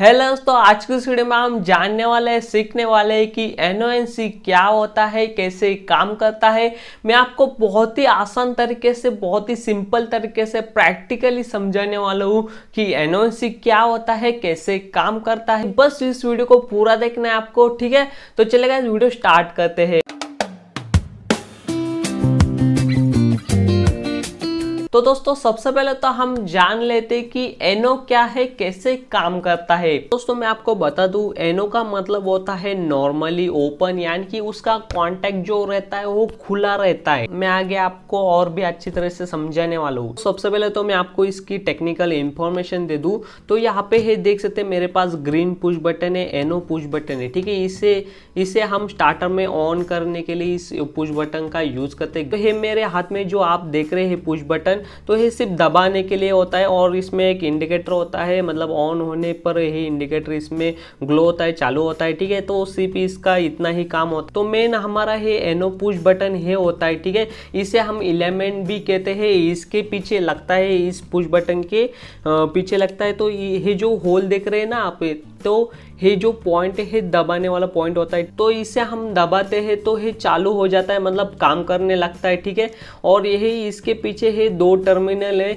hello दोस्तों आज की इस वीडियो में हम जानने वाले हैं सीखने वाले हैं कि एन क्या होता है कैसे काम करता है मैं आपको बहुत ही आसान तरीके से बहुत ही सिंपल तरीके से प्रैक्टिकली समझाने वाला हूँ कि एन क्या होता है कैसे काम करता है बस इस वीडियो को पूरा देखना है आपको ठीक है तो चलेगा इस वीडियो स्टार्ट करते हैं तो दोस्तों सबसे पहले तो हम जान लेते कि एनो क्या है कैसे काम करता है दोस्तों मैं आपको बता दूं एनो का मतलब होता है नॉर्मली ओपन यानी कि उसका कांटेक्ट जो रहता है वो खुला रहता है मैं आगे आपको और भी अच्छी तरह से समझाने वाला हूँ सबसे पहले तो मैं आपको इसकी टेक्निकल इंफॉर्मेशन दे दू तो यहाँ पे है देख सकते मेरे पास ग्रीन पुश बटन है एनो पुश बटन है ठीक है इसे इसे हम स्टार्टर में ऑन करने के लिए इस पुश बटन का यूज करते हैं तो ये मेरे हाथ में जो आप देख रहे हैं पुश बटन तो ये सिर्फ दबाने के लिए होता है और इसमें एक इंडिकेटर होता है मतलब ऑन होने पर ही इंडिकेटर इसमें ग्लो होता है चालू होता है ठीक है तो सिर्फ इसका इतना ही काम होता है तो मेन हमारा ये एनो पुश बटन है होता है ठीक है इसे हम इलेमेंट भी कहते हैं इसके पीछे लगता है इस पुश बटन के पीछे लगता है तो ये जो होल देख रहे हैं ना आप तो ये जो पॉइंट है दबाने वाला पॉइंट होता है तो इसे हम दबाते हैं तो ये चालू हो जाता है मतलब काम करने लगता है ठीक है और यही इसके पीछे है दो टर्मिनल है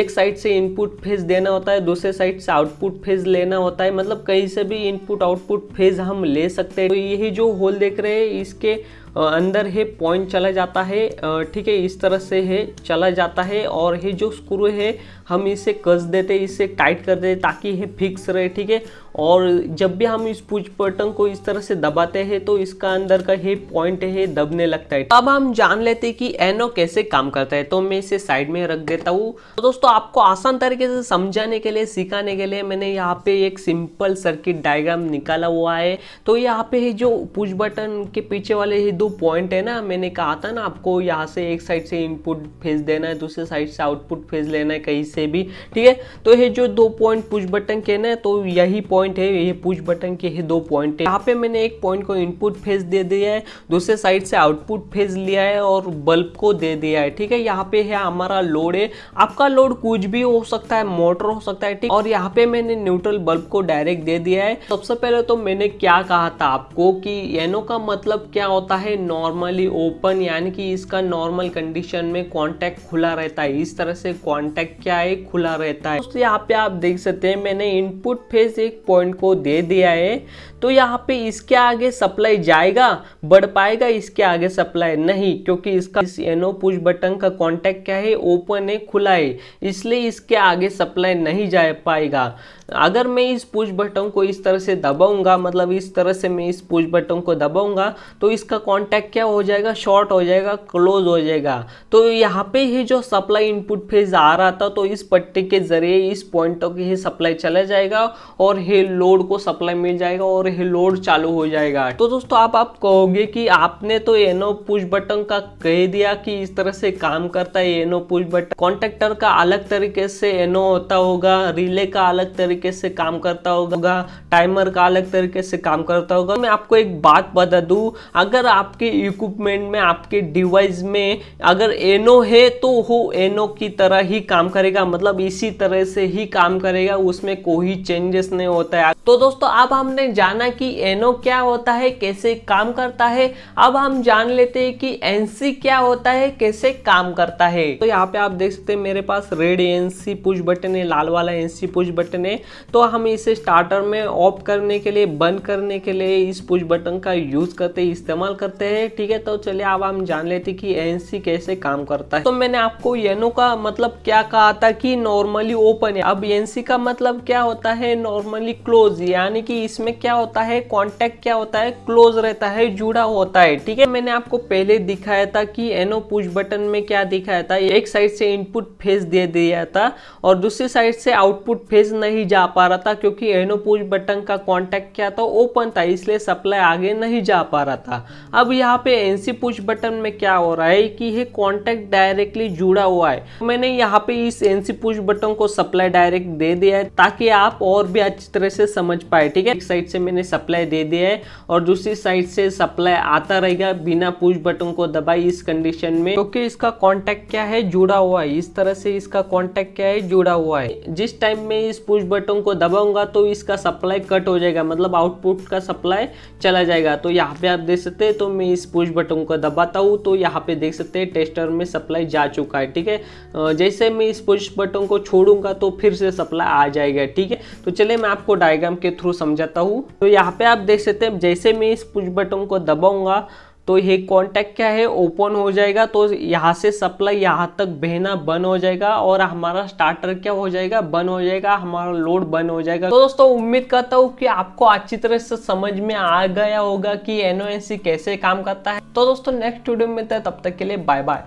एक साइड से इनपुट फेज देना होता है दूसरे साइड से आउटपुट फेज लेना होता है मतलब कहीं से भी इनपुट आउटपुट फेज हम ले सकते हैं तो यही जो होल देख रहे हैं इसके अंदर है पॉइंट चला जाता है ठीक है इस तरह से है चला जाता है और ये जो स्क्रू है हम इसे कस देते इसे टाइट कर देते ताकि ये फिक्स रहे ठीक है और जब भी हम इस पुज बटन को इस तरह से दबाते हैं तो इसका अंदर का ये पॉइंट है दबने लगता है अब हम जान लेते हैं कि एनो कैसे काम करता है तो मैं इसे साइड में रख देता हूँ तो दोस्तों आपको आसान तरीके से समझाने के लिए सिखाने के लिए मैंने यहाँ पे एक सिंपल सर्किट डायग्राम निकाला हुआ है तो यहाँ पे जो पुश बटन के पीछे वाले ये दो दो पॉइंट है ना मैंने कहा था ना आपको यहाँ से एक साइड से इनपुट फेज देना है दूसरे साइड से आउटपुट फेज लेना है कहीं से भी ठीक है तो ये जो दो पॉइंट पुश बटन के ना तो यही पॉइंट है ये पुश बटन के ही दो पॉइंट है यहाँ पे मैंने एक पॉइंट को इनपुट फेज दे दिया है दूसरे साइड से आउटपुट फेज लिया है और बल्ब को दे दिया है ठीक है यहाँ पे है हमारा लोड है आपका लोड कुछ भी हो सकता है मोटर हो सकता है ठीक और यहाँ पे मैंने न्यूट्रल बल्ब को डायरेक्ट दे दिया है सबसे पहले तो मैंने क्या कहा था आपको कि एनो का मतलब क्या होता है में नॉर्मली ओपन यानी कि इसका नॉर्मल कंडीशन में कॉन्टैक्ट खुला रहता है इस तरह से कॉन्टैक्ट क्या है खुला रहता है तो यहाँ पे आप देख सकते हैं मैंने इनपुट फेस एक पॉइंट को दे दिया है तो यहाँ पे इसके आगे सप्लाई जाएगा बढ़ पाएगा इसके आगे सप्लाई नहीं क्योंकि इसका इस एनो पुश बटन का कॉन्टैक्ट क्या है ओपन है खुला है इसलिए इसके आगे सप्लाई नहीं जा पाएगा अगर मैं इस पुश बटन को इस तरह से दबाऊंगा मतलब इस तरह से मैं इस पुश बटन को दबाऊंगा तो इसका कॉन्टैक्ट क्या हो जाएगा शॉर्ट हो जाएगा क्लोज हो जाएगा तो यहाँ पे ही जो सप्लाई इनपुट फेज आ रहा था तो इस पट्टी के जरिए इस पॉइंट तक ही सप्लाई चला जाएगा और ये लोड को सप्लाई मिल जाएगा और ये लोड चालू हो जाएगा तो दोस्तों आप आप कहोगे कि आपने तो एनो पुश बटन का कह दिया कि इस तरह से काम करता है एनो पुश बटन कॉन्टेक्टर का अलग तरीके से एनो होता होगा रिले का अलग तरीके तरीके से काम करता होगा टाइमर का अलग तरीके से काम करता होगा मैं आपको एक बात बता दूं अगर आपके इक्विपमेंट में आपके डिवाइस में अगर एनो है तो वो एनो की तरह ही काम करेगा मतलब इसी तरह से ही काम करेगा उसमें कोई चेंजेस नहीं होता है तो दोस्तों अब हमने जाना कि एनो क्या होता है कैसे काम करता है अब हम जान लेते हैं कि एनसी क्या होता है कैसे काम करता है तो यहाँ पे आप देख सकते हैं मेरे पास रेड एनसी पुश बटन है लाल वाला एनसी पुश बटन है तो हम इसे स्टार्टर में ऑफ करने के लिए बंद करने के लिए इस पुश बटन का यूज़ करते इस्तेमाल करते हैं ठीक है तो चलिए अब हम जान लेते कि एन कैसे काम करता है तो मैंने आपको एनो का मतलब क्या कहा था कि नॉर्मली ओपन है अब एन का मतलब क्या होता है नॉर्मली क्लोज यानी कि इसमें क्या होता है कॉन्टेक्ट क्या होता है क्लोज रहता है जुड़ा होता है ठीक है मैंने आपको पहले दिखाया था कि एनो पुश बटन में क्या दिखाया था एक साइड से इनपुट फेज दे दिया था और दूसरी साइड से आउटपुट फेज नहीं जा पा रहा था क्योंकि एनो पुश बटन का कांटेक्ट क्या था ओपन था इसलिए सप्लाई आगे नहीं जा पा रहा था अब यहाँ पे एनसी पुश बटन में क्या हो रहा है कि ये कांटेक्ट डायरेक्टली जुड़ा हुआ है मैंने यहाँ पे इस एनसी पुश बटन को सप्लाई डायरेक्ट दे दिया है ताकि आप और भी अच्छी तरह से समझ पाए ठीक है एक साइड से मैंने सप्लाई दे दिया है और दूसरी साइड से सप्लाई आता रहेगा बिना पुश बटन को दबाए इस कंडीशन में क्योंकि इसका कॉन्टेक्ट क्या है जुड़ा हुआ है इस तरह से इसका कॉन्टेक्ट क्या है जुड़ा हुआ है जिस टाइम में इस पुश बटन बटन को दबाऊंगा तो इसका सप्लाई कट हो जाएगा मतलब आउटपुट का सप्लाई चला जाएगा तो यहाँ पे आप देख सकते हैं तो मैं इस पुश बटन को दबाता हूँ तो यहाँ पे देख सकते हैं टेस्टर में सप्लाई जा चुका है ठीक है जैसे मैं इस पुश बटन को छोड़ूंगा तो फिर से सप्लाई आ जाएगा ठीक है तो चलिए मैं आपको डायग्राम के थ्रू समझाता हूँ तो यहाँ पे आप देख सकते हैं जैसे मैं इस पुश बटन को दबाऊंगा तो ये कॉन्टैक्ट क्या है ओपन हो जाएगा तो यहाँ से सप्लाई यहाँ तक बहना बंद हो जाएगा और हमारा स्टार्टर क्या हो जाएगा बंद हो जाएगा हमारा लोड बंद हो जाएगा तो दोस्तों उम्मीद करता हूँ कि आपको अच्छी तरह से समझ में आ गया होगा कि एनओएनसी कैसे काम करता है तो दोस्तों नेक्स्ट वीडियो में तब तक के लिए बाय बाय